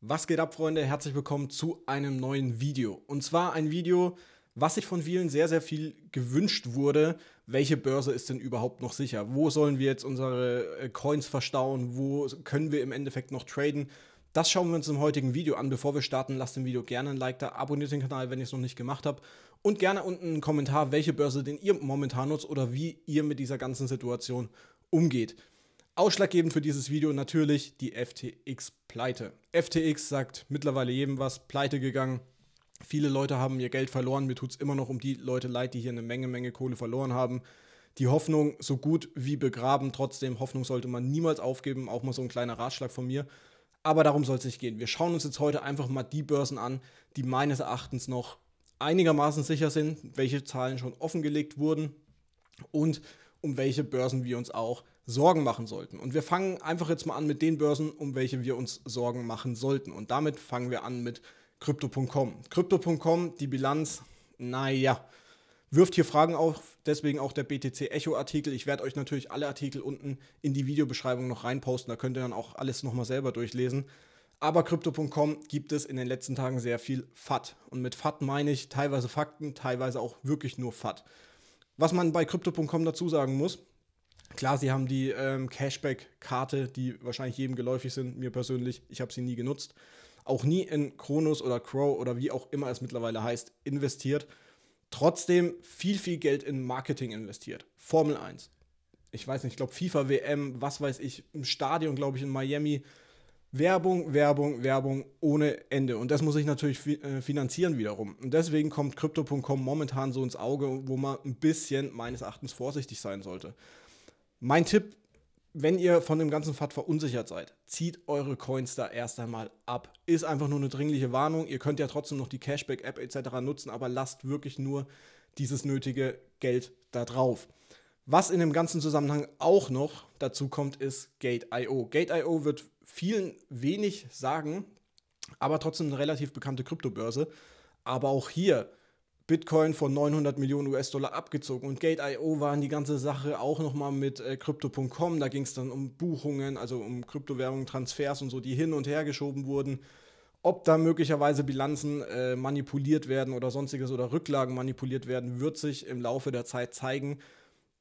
Was geht ab, Freunde? Herzlich willkommen zu einem neuen Video. Und zwar ein Video, was sich von vielen sehr, sehr viel gewünscht wurde. Welche Börse ist denn überhaupt noch sicher? Wo sollen wir jetzt unsere äh, Coins verstauen? Wo können wir im Endeffekt noch traden? Das schauen wir uns im heutigen Video an. Bevor wir starten, lasst dem Video gerne ein Like da, abonniert den Kanal, wenn ihr es noch nicht gemacht habt und gerne unten einen Kommentar, welche Börse denn ihr momentan nutzt oder wie ihr mit dieser ganzen Situation umgeht. Ausschlaggebend für dieses Video natürlich die FTX-Pleite. FTX sagt mittlerweile jedem was, pleite gegangen. Viele Leute haben ihr Geld verloren. Mir tut es immer noch um die Leute leid, die hier eine Menge, Menge Kohle verloren haben. Die Hoffnung so gut wie begraben. Trotzdem, Hoffnung sollte man niemals aufgeben. Auch mal so ein kleiner Ratschlag von mir. Aber darum soll es nicht gehen. Wir schauen uns jetzt heute einfach mal die Börsen an, die meines Erachtens noch einigermaßen sicher sind, welche Zahlen schon offengelegt wurden und um welche Börsen wir uns auch Sorgen machen sollten. Und wir fangen einfach jetzt mal an mit den Börsen, um welche wir uns Sorgen machen sollten. Und damit fangen wir an mit Crypto.com. Crypto.com, die Bilanz, naja, wirft hier Fragen auf, deswegen auch der BTC Echo Artikel. Ich werde euch natürlich alle Artikel unten in die Videobeschreibung noch reinposten, da könnt ihr dann auch alles nochmal selber durchlesen. Aber Crypto.com gibt es in den letzten Tagen sehr viel FAT. Und mit FAT meine ich teilweise Fakten, teilweise auch wirklich nur FAT. Was man bei Crypto.com dazu sagen muss, Klar, sie haben die ähm, Cashback-Karte, die wahrscheinlich jedem geläufig sind, mir persönlich. Ich habe sie nie genutzt. Auch nie in Kronos oder Crow oder wie auch immer es mittlerweile heißt, investiert. Trotzdem viel, viel Geld in Marketing investiert. Formel 1. Ich weiß nicht, ich glaube FIFA WM, was weiß ich, im Stadion, glaube ich, in Miami. Werbung, Werbung, Werbung ohne Ende. Und das muss ich natürlich äh, finanzieren wiederum. Und deswegen kommt Crypto.com momentan so ins Auge, wo man ein bisschen meines Erachtens vorsichtig sein sollte. Mein Tipp, wenn ihr von dem ganzen Fad verunsichert seid, zieht eure Coins da erst einmal ab. Ist einfach nur eine dringliche Warnung. Ihr könnt ja trotzdem noch die Cashback-App etc. nutzen, aber lasst wirklich nur dieses nötige Geld da drauf. Was in dem ganzen Zusammenhang auch noch dazu kommt, ist Gate.io. Gate.io wird vielen wenig sagen, aber trotzdem eine relativ bekannte Kryptobörse. Aber auch hier Bitcoin von 900 Millionen US-Dollar abgezogen. Und Gate.io waren die ganze Sache auch nochmal mit äh, Crypto.com. Da ging es dann um Buchungen, also um Kryptowährungen, Transfers und so, die hin und her geschoben wurden. Ob da möglicherweise Bilanzen äh, manipuliert werden oder sonstiges oder Rücklagen manipuliert werden, wird sich im Laufe der Zeit zeigen.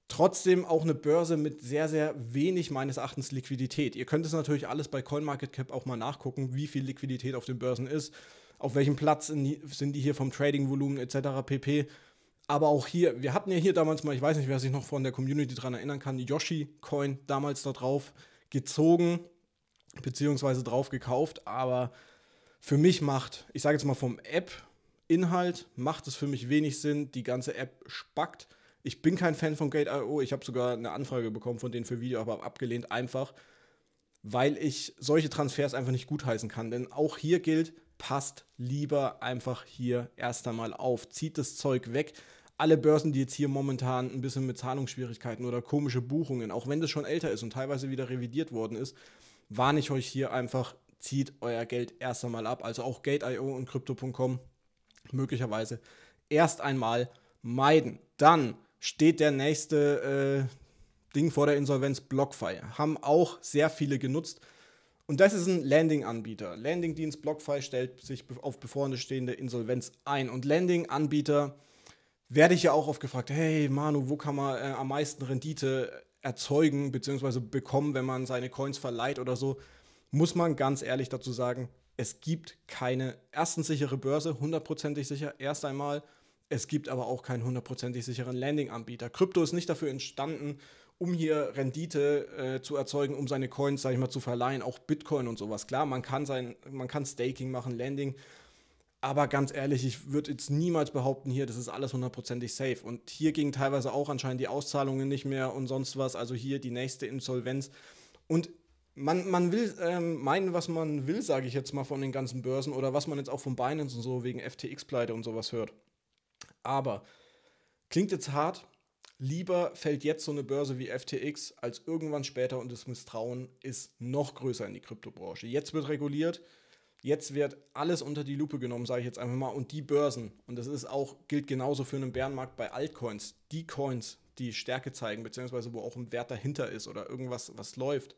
Trotzdem auch eine Börse mit sehr, sehr wenig meines Erachtens Liquidität. Ihr könnt es natürlich alles bei CoinMarketCap auch mal nachgucken, wie viel Liquidität auf den Börsen ist auf welchem Platz sind die hier vom Trading-Volumen etc. pp. Aber auch hier, wir hatten ja hier damals mal, ich weiß nicht, wer sich noch von der Community dran erinnern kann, Yoshi-Coin damals da drauf gezogen, beziehungsweise drauf gekauft. Aber für mich macht, ich sage jetzt mal vom App-Inhalt, macht es für mich wenig Sinn. Die ganze App spackt. Ich bin kein Fan von Gate.io. Ich habe sogar eine Anfrage bekommen von denen für Video, aber abgelehnt einfach, weil ich solche Transfers einfach nicht gutheißen kann. Denn auch hier gilt, passt lieber einfach hier erst einmal auf, zieht das Zeug weg. Alle Börsen, die jetzt hier momentan ein bisschen mit Zahlungsschwierigkeiten oder komische Buchungen, auch wenn das schon älter ist und teilweise wieder revidiert worden ist, warne ich euch hier einfach, zieht euer Geld erst einmal ab. Also auch Gate.io und Crypto.com möglicherweise erst einmal meiden. Dann steht der nächste äh, Ding vor der Insolvenz, BlockFi. Haben auch sehr viele genutzt und das ist ein Landing-Anbieter. Landing-Dienst Blockfy stellt sich auf bevorstehende Insolvenz ein. Und Landing-Anbieter werde ich ja auch oft gefragt, hey Manu, wo kann man äh, am meisten Rendite erzeugen bzw. bekommen, wenn man seine Coins verleiht oder so? Muss man ganz ehrlich dazu sagen, es gibt keine erstens sichere Börse, hundertprozentig sicher, erst einmal. Es gibt aber auch keinen hundertprozentig sicheren Landing-Anbieter. Krypto ist nicht dafür entstanden, um hier Rendite äh, zu erzeugen, um seine Coins, sag ich mal, zu verleihen, auch Bitcoin und sowas. Klar, man kann sein, man kann Staking machen, Landing, aber ganz ehrlich, ich würde jetzt niemals behaupten, hier, das ist alles hundertprozentig safe. Und hier gingen teilweise auch anscheinend die Auszahlungen nicht mehr und sonst was. Also hier die nächste Insolvenz. Und man, man will ähm, meinen, was man will, sage ich jetzt mal von den ganzen Börsen oder was man jetzt auch von Binance und so wegen FTX-Pleite und sowas hört. Aber klingt jetzt hart, lieber fällt jetzt so eine Börse wie FTX als irgendwann später und das Misstrauen ist noch größer in die Kryptobranche. Jetzt wird reguliert, jetzt wird alles unter die Lupe genommen, sage ich jetzt einfach mal, und die Börsen, und das ist auch, gilt genauso für einen Bärenmarkt bei Altcoins, die Coins, die Stärke zeigen, beziehungsweise wo auch ein Wert dahinter ist oder irgendwas, was läuft,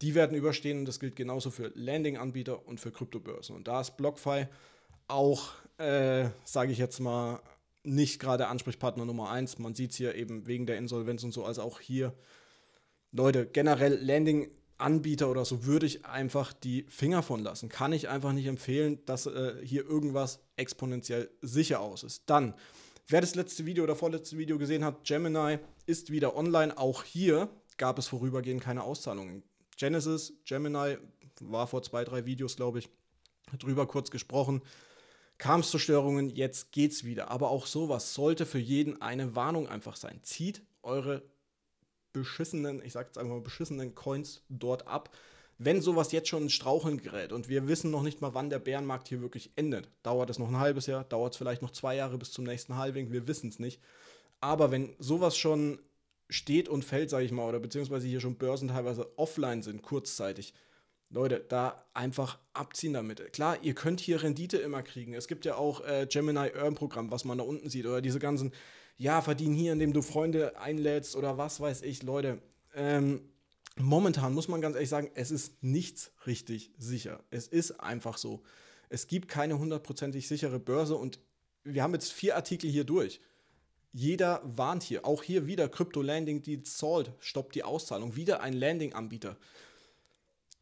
die werden überstehen und das gilt genauso für Landing-Anbieter und für Kryptobörsen. Und da ist BlockFi auch, äh, sage ich jetzt mal, nicht gerade Ansprechpartner Nummer eins. Man sieht es hier eben wegen der Insolvenz und so, als auch hier. Leute, generell Landing Anbieter oder so würde ich einfach die Finger von lassen. Kann ich einfach nicht empfehlen, dass äh, hier irgendwas exponentiell sicher aus ist. Dann, wer das letzte Video oder vorletzte Video gesehen hat, Gemini ist wieder online. Auch hier gab es vorübergehend keine Auszahlungen. Genesis, Gemini war vor zwei, drei Videos, glaube ich, drüber kurz gesprochen kam es zu Störungen, jetzt geht's wieder. Aber auch sowas sollte für jeden eine Warnung einfach sein. Zieht eure beschissenen, ich sag's einfach mal, beschissenen Coins dort ab. Wenn sowas jetzt schon in Straucheln gerät und wir wissen noch nicht mal, wann der Bärenmarkt hier wirklich endet, dauert es noch ein halbes Jahr, dauert es vielleicht noch zwei Jahre bis zum nächsten Halving, wir wissen es nicht. Aber wenn sowas schon steht und fällt, sage ich mal, oder beziehungsweise hier schon Börsen teilweise offline sind, kurzzeitig, Leute, da einfach abziehen damit. Klar, ihr könnt hier Rendite immer kriegen. Es gibt ja auch äh, Gemini Earn Programm, was man da unten sieht, oder diese ganzen, ja, verdienen hier, indem du Freunde einlädst oder was weiß ich, Leute. Ähm, momentan muss man ganz ehrlich sagen, es ist nichts richtig sicher. Es ist einfach so. Es gibt keine hundertprozentig sichere Börse und wir haben jetzt vier Artikel hier durch. Jeder warnt hier, auch hier wieder Crypto Landing, die Salt stoppt die Auszahlung, wieder ein Landing-Anbieter.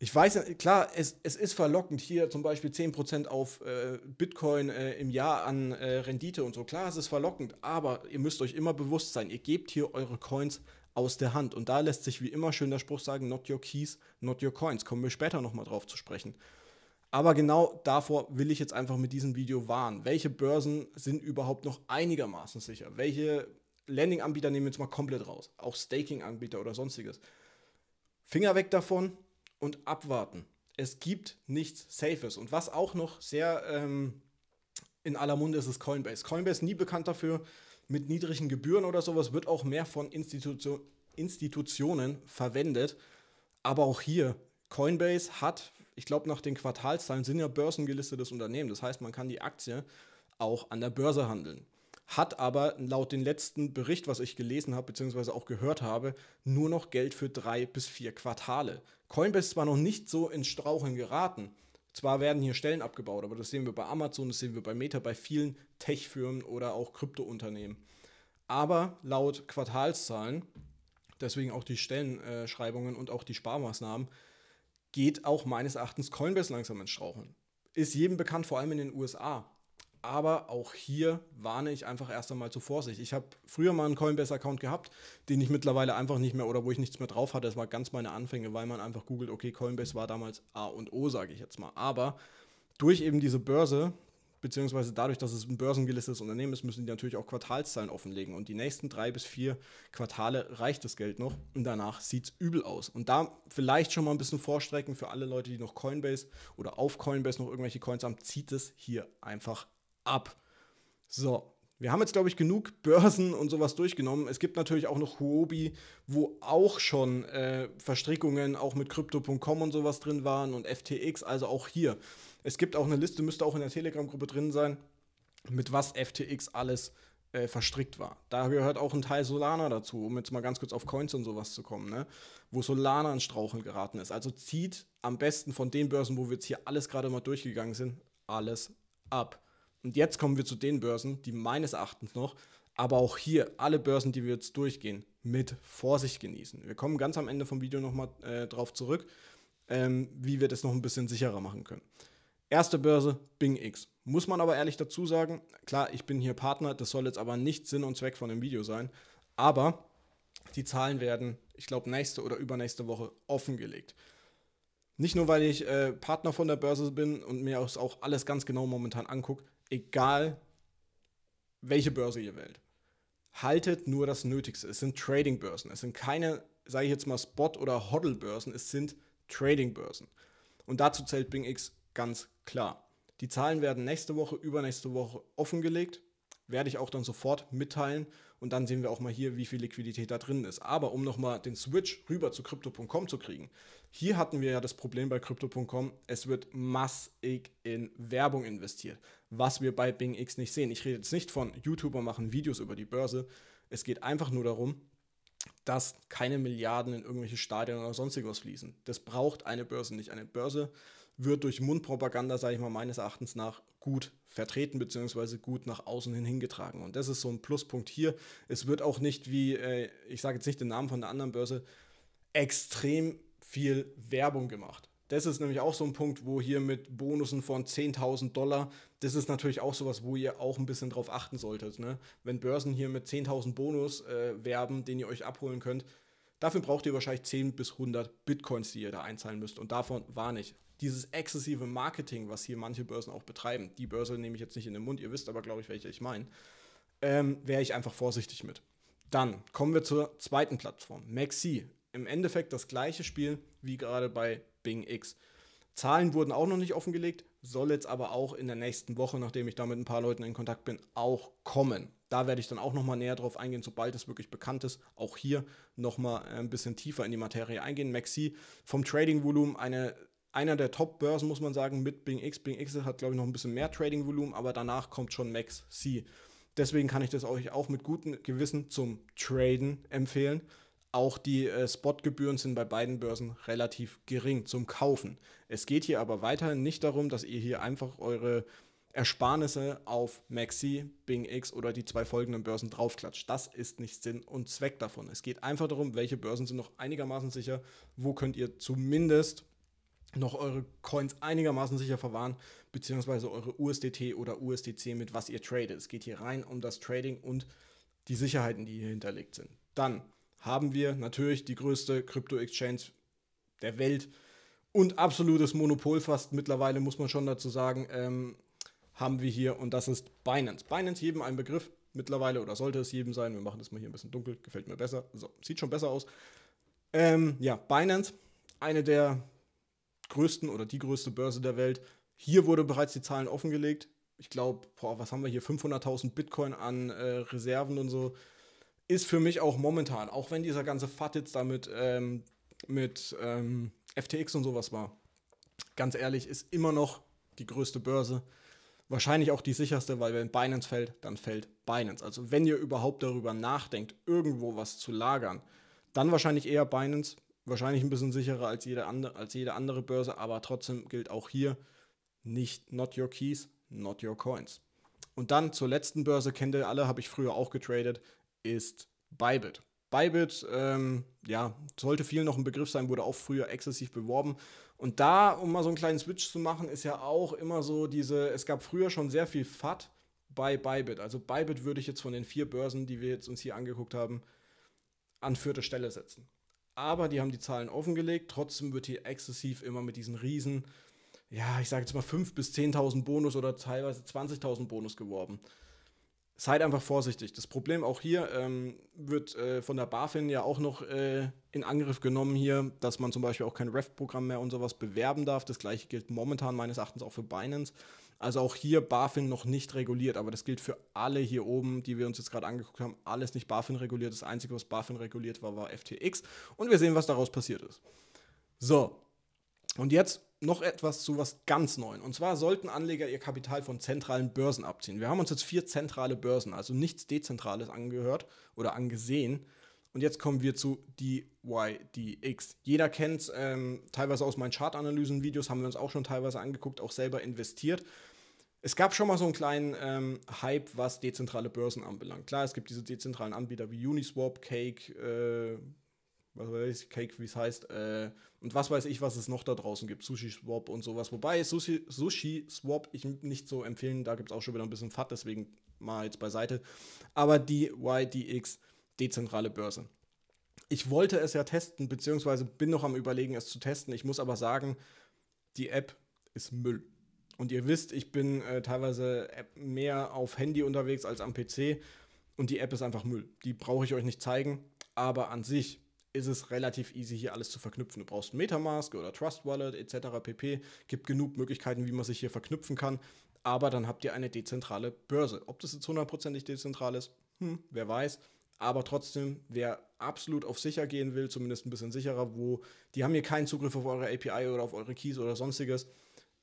Ich weiß, klar, es, es ist verlockend, hier zum Beispiel 10% auf äh, Bitcoin äh, im Jahr an äh, Rendite und so. Klar, es ist verlockend, aber ihr müsst euch immer bewusst sein, ihr gebt hier eure Coins aus der Hand. Und da lässt sich wie immer schön der Spruch sagen, not your keys, not your coins. Kommen wir später nochmal drauf zu sprechen. Aber genau davor will ich jetzt einfach mit diesem Video warnen. Welche Börsen sind überhaupt noch einigermaßen sicher? Welche Landing-Anbieter nehmen wir jetzt mal komplett raus? Auch Staking-Anbieter oder sonstiges. Finger weg davon, und abwarten. Es gibt nichts Safes. Und was auch noch sehr ähm, in aller Munde ist, ist Coinbase. Coinbase nie bekannt dafür, mit niedrigen Gebühren oder sowas, wird auch mehr von Institution, Institutionen verwendet. Aber auch hier, Coinbase hat, ich glaube, nach den Quartalszahlen sind ja börsengelistetes Unternehmen. Das heißt, man kann die Aktie auch an der Börse handeln hat aber laut dem letzten Bericht, was ich gelesen habe, beziehungsweise auch gehört habe, nur noch Geld für drei bis vier Quartale. Coinbase ist zwar noch nicht so ins Straucheln geraten, zwar werden hier Stellen abgebaut, aber das sehen wir bei Amazon, das sehen wir bei Meta, bei vielen Tech-Firmen oder auch Kryptounternehmen. Aber laut Quartalszahlen, deswegen auch die Stellenschreibungen und auch die Sparmaßnahmen, geht auch meines Erachtens Coinbase langsam ins Straucheln. Ist jedem bekannt, vor allem in den USA. Aber auch hier warne ich einfach erst einmal zur Vorsicht. Ich habe früher mal einen Coinbase-Account gehabt, den ich mittlerweile einfach nicht mehr oder wo ich nichts mehr drauf hatte. Das war ganz meine Anfänge, weil man einfach googelt, okay, Coinbase war damals A und O, sage ich jetzt mal. Aber durch eben diese Börse, beziehungsweise dadurch, dass es ein börsengelistetes Unternehmen ist, müssen die natürlich auch Quartalszahlen offenlegen. Und die nächsten drei bis vier Quartale reicht das Geld noch und danach sieht es übel aus. Und da vielleicht schon mal ein bisschen vorstrecken für alle Leute, die noch Coinbase oder auf Coinbase noch irgendwelche Coins haben, zieht es hier einfach ab. So, wir haben jetzt, glaube ich, genug Börsen und sowas durchgenommen. Es gibt natürlich auch noch Huobi, wo auch schon äh, Verstrickungen auch mit Crypto.com und sowas drin waren und FTX, also auch hier. Es gibt auch eine Liste, müsste auch in der Telegram-Gruppe drin sein, mit was FTX alles äh, verstrickt war. Da gehört auch ein Teil Solana dazu, um jetzt mal ganz kurz auf Coins und sowas zu kommen, ne? wo Solana in Straucheln geraten ist. Also zieht am besten von den Börsen, wo wir jetzt hier alles gerade mal durchgegangen sind, alles ab. Und jetzt kommen wir zu den Börsen, die meines Erachtens noch, aber auch hier alle Börsen, die wir jetzt durchgehen, mit Vorsicht genießen. Wir kommen ganz am Ende vom Video nochmal äh, drauf zurück, ähm, wie wir das noch ein bisschen sicherer machen können. Erste Börse, Bing X. Muss man aber ehrlich dazu sagen, klar, ich bin hier Partner, das soll jetzt aber nicht Sinn und Zweck von dem Video sein, aber die Zahlen werden, ich glaube, nächste oder übernächste Woche offengelegt. Nicht nur, weil ich äh, Partner von der Börse bin und mir auch alles ganz genau momentan angucke, egal welche Börse ihr wählt, haltet nur das Nötigste. Es sind Trading-Börsen. Es sind keine, sage ich jetzt mal, Spot- oder hoddle börsen Es sind Trading-Börsen. Und dazu zählt BingX ganz klar. Die Zahlen werden nächste Woche, übernächste Woche offengelegt. Werde ich auch dann sofort mitteilen. Und dann sehen wir auch mal hier, wie viel Liquidität da drin ist. Aber um nochmal den Switch rüber zu Crypto.com zu kriegen. Hier hatten wir ja das Problem bei Crypto.com, es wird massig in Werbung investiert, was wir bei Bing X nicht sehen. Ich rede jetzt nicht von YouTuber machen Videos über die Börse. Es geht einfach nur darum, dass keine Milliarden in irgendwelche Stadien oder sonstiges fließen. Das braucht eine Börse nicht. Eine Börse wird durch Mundpropaganda, sage ich mal, meines Erachtens nach gut vertreten bzw. gut nach außen hin hingetragen. Und das ist so ein Pluspunkt hier. Es wird auch nicht wie, äh, ich sage jetzt nicht den Namen von der anderen Börse, extrem viel Werbung gemacht. Das ist nämlich auch so ein Punkt, wo hier mit Bonussen von 10.000 Dollar, das ist natürlich auch sowas, wo ihr auch ein bisschen drauf achten solltet. Ne? Wenn Börsen hier mit 10.000 Bonus äh, werben, den ihr euch abholen könnt, dafür braucht ihr wahrscheinlich 10 bis 100 Bitcoins, die ihr da einzahlen müsst. Und davon war nicht dieses exzessive Marketing, was hier manche Börsen auch betreiben, die Börse nehme ich jetzt nicht in den Mund, ihr wisst aber, glaube ich, welche ich meine, ähm, wäre ich einfach vorsichtig mit. Dann kommen wir zur zweiten Plattform, Maxi. Im Endeffekt das gleiche Spiel wie gerade bei Bing X. Zahlen wurden auch noch nicht offengelegt, soll jetzt aber auch in der nächsten Woche, nachdem ich da mit ein paar Leuten in Kontakt bin, auch kommen. Da werde ich dann auch nochmal näher drauf eingehen, sobald es wirklich bekannt ist. Auch hier nochmal ein bisschen tiefer in die Materie eingehen. Maxi vom Trading-Volumen eine einer der Top-Börsen, muss man sagen, mit Bing X. Bing X hat, glaube ich, noch ein bisschen mehr Trading-Volumen, aber danach kommt schon Max C. Deswegen kann ich das euch auch mit gutem Gewissen zum Traden empfehlen. Auch die äh, Spotgebühren sind bei beiden Börsen relativ gering zum Kaufen. Es geht hier aber weiterhin nicht darum, dass ihr hier einfach eure Ersparnisse auf Maxi, Bing X oder die zwei folgenden Börsen draufklatscht. Das ist nicht Sinn und Zweck davon. Es geht einfach darum, welche Börsen sind noch einigermaßen sicher, wo könnt ihr zumindest noch eure Coins einigermaßen sicher verwahren, beziehungsweise eure USDT oder USDC, mit was ihr tradet. Es geht hier rein um das Trading und die Sicherheiten, die hier hinterlegt sind. Dann haben wir natürlich die größte Krypto-Exchange der Welt und absolutes Monopol fast mittlerweile, muss man schon dazu sagen, ähm, haben wir hier und das ist Binance. Binance, jedem ein Begriff mittlerweile oder sollte es jedem sein. Wir machen das mal hier ein bisschen dunkel, gefällt mir besser. So, sieht schon besser aus. Ähm, ja, Binance, eine der größten oder die größte Börse der Welt. Hier wurde bereits die Zahlen offengelegt. Ich glaube, was haben wir hier? 500.000 Bitcoin an äh, Reserven und so. Ist für mich auch momentan, auch wenn dieser ganze Fat jetzt damit ähm, mit ähm, FTX und sowas war, ganz ehrlich, ist immer noch die größte Börse. Wahrscheinlich auch die sicherste, weil wenn Binance fällt, dann fällt Binance. Also wenn ihr überhaupt darüber nachdenkt, irgendwo was zu lagern, dann wahrscheinlich eher Binance, wahrscheinlich ein bisschen sicherer als jede, andere, als jede andere Börse, aber trotzdem gilt auch hier nicht not your keys, not your coins. Und dann zur letzten Börse, kennt ihr alle, habe ich früher auch getradet, ist Bybit. Bybit, ähm, ja, sollte vielen noch ein Begriff sein, wurde auch früher exzessiv beworben. Und da, um mal so einen kleinen Switch zu machen, ist ja auch immer so diese, es gab früher schon sehr viel FAT bei Bybit. Also Bybit würde ich jetzt von den vier Börsen, die wir jetzt uns hier angeguckt haben, an vierte Stelle setzen aber die haben die Zahlen offengelegt. Trotzdem wird hier exzessiv immer mit diesen Riesen, ja, ich sage jetzt mal 5.000 bis 10.000 Bonus oder teilweise 20.000 Bonus geworben. Seid einfach vorsichtig. Das Problem auch hier ähm, wird äh, von der BaFin ja auch noch äh, in Angriff genommen hier, dass man zum Beispiel auch kein Ref-Programm mehr und sowas bewerben darf. Das gleiche gilt momentan meines Erachtens auch für Binance. Also auch hier BaFin noch nicht reguliert, aber das gilt für alle hier oben, die wir uns jetzt gerade angeguckt haben. Alles nicht BaFin reguliert. Das Einzige, was BaFin reguliert war, war FTX. Und wir sehen, was daraus passiert ist. So, und jetzt noch etwas zu was ganz Neuem. Und zwar sollten Anleger ihr Kapital von zentralen Börsen abziehen. Wir haben uns jetzt vier zentrale Börsen, also nichts Dezentrales angehört oder angesehen. Und jetzt kommen wir zu DYDX. Jeder kennt es, ähm, teilweise aus meinen Chartanalysen-Videos haben wir uns auch schon teilweise angeguckt, auch selber investiert. Es gab schon mal so einen kleinen ähm, Hype, was dezentrale Börsen anbelangt. Klar, es gibt diese dezentralen Anbieter wie Uniswap, Cake, äh, was weiß ich, Cake, wie es heißt, äh, und was weiß ich, was es noch da draußen gibt, Sushi Swap und sowas. Wobei Sushi, Sushi Swap ich nicht so empfehlen, da gibt es auch schon wieder ein bisschen Fat, deswegen mal jetzt beiseite. Aber die YDX, dezentrale Börse. Ich wollte es ja testen, beziehungsweise bin noch am Überlegen, es zu testen. Ich muss aber sagen, die App ist Müll. Und ihr wisst, ich bin äh, teilweise äh, mehr auf Handy unterwegs als am PC. Und die App ist einfach Müll. Die brauche ich euch nicht zeigen. Aber an sich ist es relativ easy, hier alles zu verknüpfen. Du brauchst Metamask oder Trust Wallet etc. pp. Gibt genug Möglichkeiten, wie man sich hier verknüpfen kann. Aber dann habt ihr eine dezentrale Börse. Ob das jetzt hundertprozentig dezentral ist, hm, wer weiß. Aber trotzdem, wer absolut auf sicher gehen will, zumindest ein bisschen sicherer, wo die haben hier keinen Zugriff auf eure API oder auf eure Keys oder sonstiges,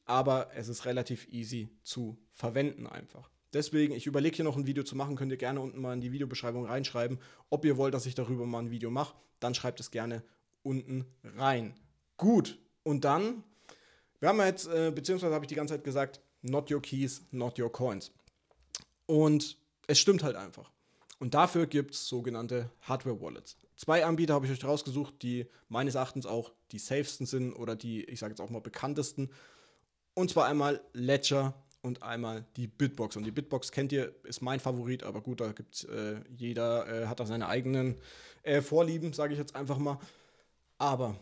aber es ist relativ easy zu verwenden einfach. Deswegen, ich überlege hier noch ein Video zu machen, könnt ihr gerne unten mal in die Videobeschreibung reinschreiben, ob ihr wollt, dass ich darüber mal ein Video mache, dann schreibt es gerne unten rein. Gut, und dann, wir haben jetzt, äh, beziehungsweise habe ich die ganze Zeit gesagt, not your keys, not your coins. Und es stimmt halt einfach. Und dafür gibt es sogenannte Hardware-Wallets. Zwei Anbieter habe ich euch rausgesucht, die meines Erachtens auch die safesten sind oder die, ich sage jetzt auch mal, bekanntesten. Und zwar einmal Ledger und einmal die Bitbox. Und die Bitbox kennt ihr, ist mein Favorit, aber gut, da gibt äh, jeder äh, hat da seine eigenen äh, Vorlieben, sage ich jetzt einfach mal. Aber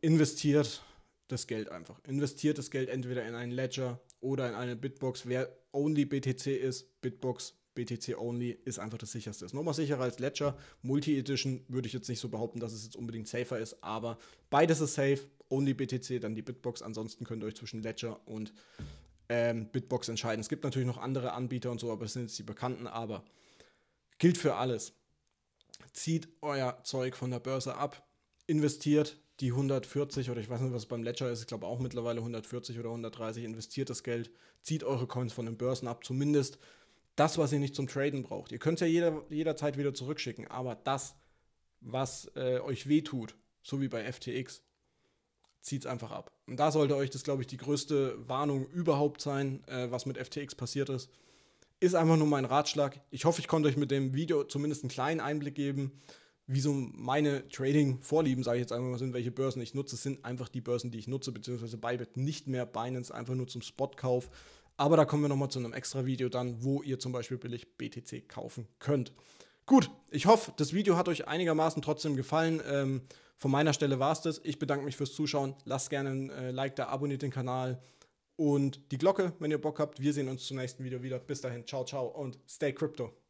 investiert das Geld einfach. Investiert das Geld entweder in einen Ledger oder in eine Bitbox. Wer only BTC ist, Bitbox BTC Only ist einfach das sicherste. Ist nochmal sicherer als Ledger. Multi-Edition würde ich jetzt nicht so behaupten, dass es jetzt unbedingt safer ist, aber beides ist safe. Only BTC, dann die Bitbox. Ansonsten könnt ihr euch zwischen Ledger und ähm, Bitbox entscheiden. Es gibt natürlich noch andere Anbieter und so, aber es sind jetzt die bekannten, aber gilt für alles. Zieht euer Zeug von der Börse ab, investiert die 140 oder ich weiß nicht, was beim Ledger ist, ich glaube auch mittlerweile 140 oder 130, investiert das Geld, zieht eure Coins von den Börsen ab, zumindest das, was ihr nicht zum Traden braucht. Ihr könnt es ja jeder, jederzeit wieder zurückschicken, aber das, was äh, euch wehtut, so wie bei FTX, zieht es einfach ab. Und da sollte euch das, glaube ich, die größte Warnung überhaupt sein, äh, was mit FTX passiert ist. Ist einfach nur mein Ratschlag. Ich hoffe, ich konnte euch mit dem Video zumindest einen kleinen Einblick geben, wieso meine Trading-Vorlieben, sage ich jetzt einfach mal, sind, welche Börsen ich nutze. Es sind einfach die Börsen, die ich nutze, beziehungsweise Bybit nicht mehr Binance, einfach nur zum Spotkauf aber da kommen wir nochmal zu einem extra Video dann, wo ihr zum Beispiel billig BTC kaufen könnt. Gut, ich hoffe, das Video hat euch einigermaßen trotzdem gefallen. Ähm, von meiner Stelle war es das. Ich bedanke mich fürs Zuschauen. Lasst gerne ein äh, Like da, abonniert den Kanal und die Glocke, wenn ihr Bock habt. Wir sehen uns zum nächsten Video wieder. Bis dahin, ciao, ciao und stay crypto.